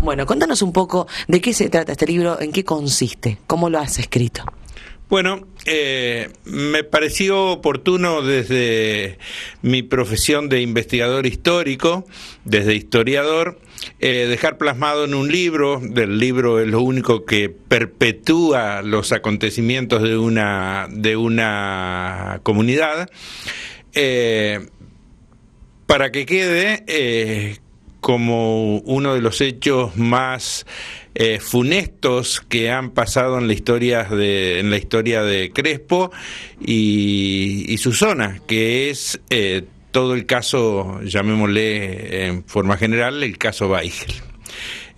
Bueno, contanos un poco de qué se trata este libro, en qué consiste, cómo lo has escrito. Bueno, eh, me pareció oportuno desde mi profesión de investigador histórico, desde historiador, eh, dejar plasmado en un libro, del libro es lo único que perpetúa los acontecimientos de una, de una comunidad, eh, para que quede como uno de los hechos más eh, funestos que han pasado en la historia de, en la historia de Crespo y, su zona, que es eh, todo el caso, llamémosle en forma general, el caso Weigel.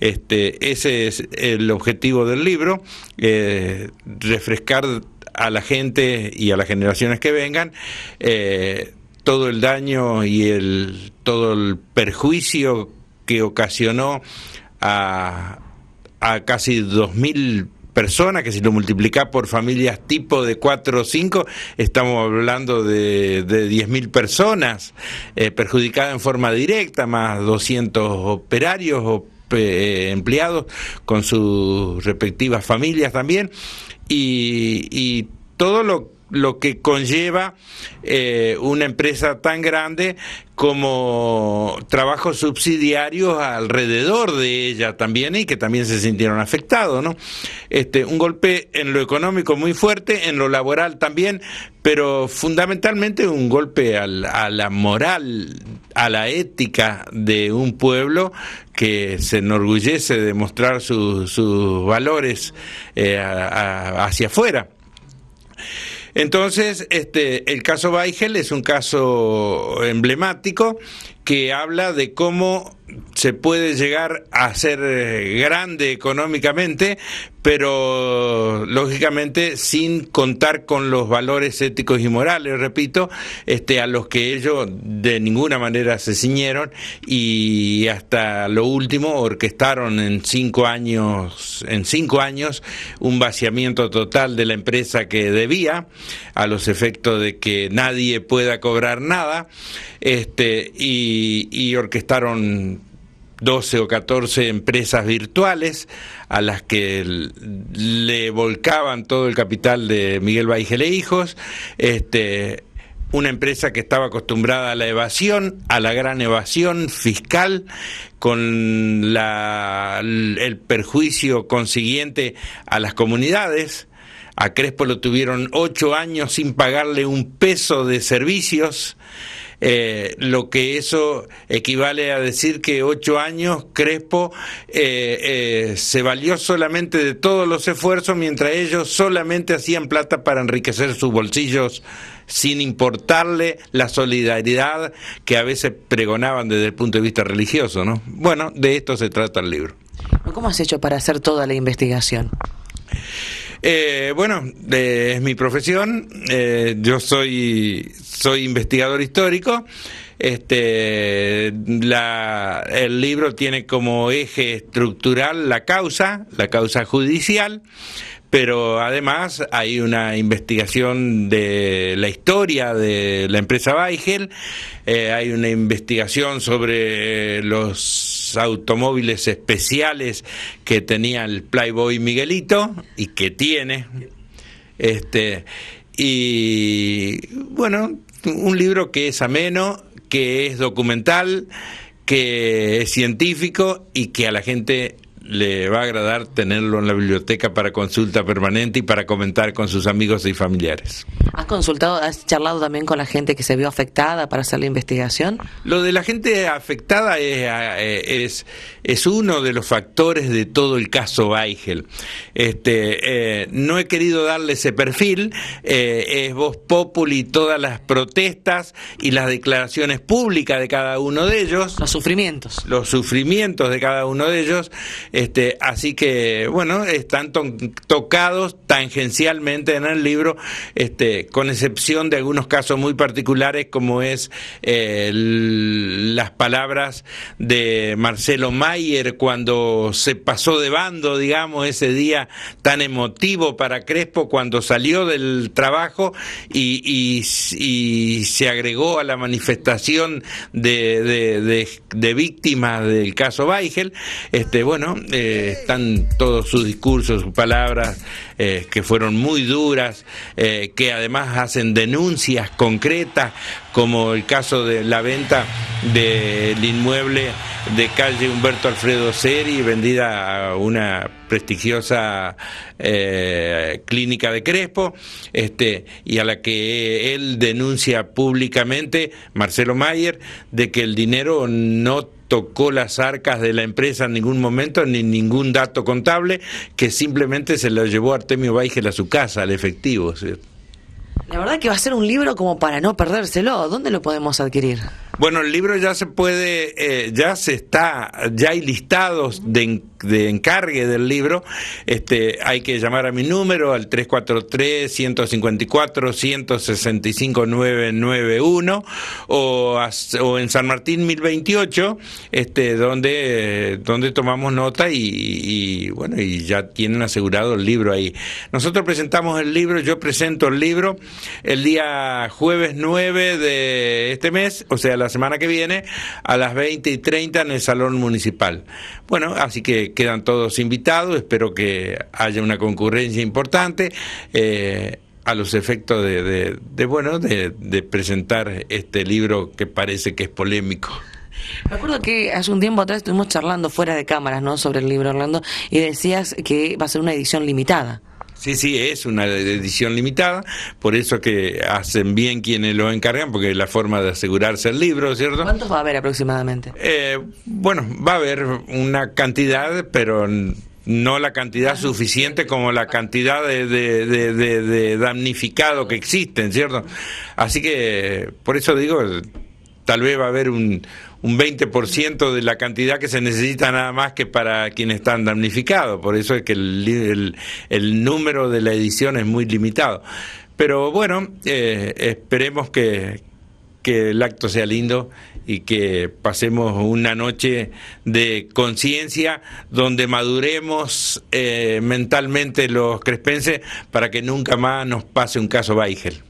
Este, ese es el objetivo del libro, eh, refrescar a la gente y a las generaciones que vengan todo el daño y el, todo el perjuicio que ocasionó a, a casi 2.000 personas, que si lo multiplicás por familias tipo de 4 o 5, estamos hablando de, de 10.000 personas eh, perjudicadas en forma directa, más 200 operarios o eh, empleados con sus respectivas familias también, y, y todo lo lo que conlleva eh, una empresa tan grande como trabajos subsidiarios alrededor de ella también y que también se sintieron afectados, ¿no? Este, un golpe en lo económico muy fuerte, en lo laboral también, pero fundamentalmente un golpe a la moral, a la ética de un pueblo que se enorgullece de mostrar sus valores eh, hacia afuera. Entonces, este, el caso Weigel es un caso emblemático que habla de cómo se puede llegar a ser eh, grande económicamente, pero lógicamente sin contar con los valores éticos y morales, repito, este, a los que ellos de ninguna manera se ciñeron y hasta lo último orquestaron en cinco años, en cinco años un vaciamiento total de la empresa que debía, a los efectos de que nadie pueda cobrar nada, este, y y, orquestaron 12 o 14 empresas virtuales a las que le volcaban todo el capital de Miguel e Hijos, este, una empresa que estaba acostumbrada a la evasión, a la gran evasión fiscal, con la, el perjuicio consiguiente a las comunidades. A Crespo lo tuvieron ocho años sin pagarle un peso de servicios. Eh, lo que eso equivale a decir que ocho años Crespo eh, eh, se valió solamente de todos los esfuerzos mientras ellos solamente hacían plata para enriquecer sus bolsillos sin importarle la solidaridad que a veces pregonaban desde el punto de vista religioso, Bueno, de esto se trata el libro. ¿Cómo has hecho para hacer toda la investigación? Eh, bueno, es mi profesión, eh, yo soy, soy investigador histórico. Este, el libro tiene como eje estructural la causa, la causa judicial, pero además hay una investigación de la historia de la empresa Weigel, eh, hay una investigación sobre los automóviles especiales que tenía el Playboy Miguelito y que tiene. Este, y bueno, un libro que es ameno, que es documental, que es científico y que a la gente le va a agradar tenerlo en la biblioteca para consulta permanente y para comentar con sus amigos y familiares. ¿Has consultado, has charlado también con la gente que se vio afectada para hacer la investigación? Lo de la gente afectada es, eh, es, uno de los factores de todo el caso Weigel. Este, eh, no he querido darle ese perfil, eh, es Voz Populi, todas las protestas y las declaraciones públicas de cada uno de ellos. Los sufrimientos. Los sufrimientos de cada uno de ellos. Este, así que, bueno, están tocados tangencialmente en el libro, este, con excepción de algunos casos muy particulares, como es eh, las palabras de Marcelo Mayer cuando se pasó de bando, digamos, ese día tan emotivo para Crespo cuando salió del trabajo y, se agregó a la manifestación de, de, víctimas del caso Weigel. Este, bueno, eh, están todos sus discursos, sus palabras, eh, que fueron muy duras, eh, que además hacen denuncias concretas, como el caso de la venta del inmueble de calle Humberto Alfredo Seri, vendida a una prestigiosa eh, clínica de Crespo, este, y a la que él denuncia públicamente, Marcelo Mayer, de que el dinero no tocó las arcas de la empresa en ningún momento, ni ningún dato contable, que simplemente se lo llevó Artemio Weigel a su casa, al efectivo. La verdad que va a ser un libro como para no perdérselo. ¿Dónde lo podemos adquirir? Bueno, el libro ya se puede, eh, ya se está, ya hay listados de de encargue del libro, este, hay que llamar a mi número al 343-154-165-991 o, o en San Martín 1028, este, donde, donde tomamos nota y, bueno, y ya tienen asegurado el libro ahí. Nosotros presentamos el libro, yo presento el libro el día jueves 9 de este mes, o sea, la semana que viene, a las 20 y 30 en el Salón Municipal. Bueno, así que quedan todos invitados, espero que haya una concurrencia importante. Eh, a los efectos de, bueno de, presentar este libro que parece que es polémico. Me acuerdo que hace un tiempo atrás estuvimos charlando fuera de cámaras, ¿no? Sobre el libro Orlando y decías que va a ser una edición limitada. Sí, sí, es una edición limitada, por eso que hacen bien quienes lo encargan, porque es la forma de asegurarse el libro, ¿cierto? ¿Cuántos va a haber aproximadamente? Eh, bueno, va a haber una cantidad, pero no la cantidad suficiente como la cantidad de, de damnificado que existen, ¿cierto? Así que, por eso digo, tal vez va a haber un, un 20% de la cantidad que se necesita nada más que para quienes están damnificados. Por eso es que el, el, número de la edición es muy limitado. Pero bueno, eh, esperemos que, que el acto sea lindo y que pasemos una noche de conciencia donde maduremos eh, mentalmente los crespenses para que nunca más nos pase un caso Weigel.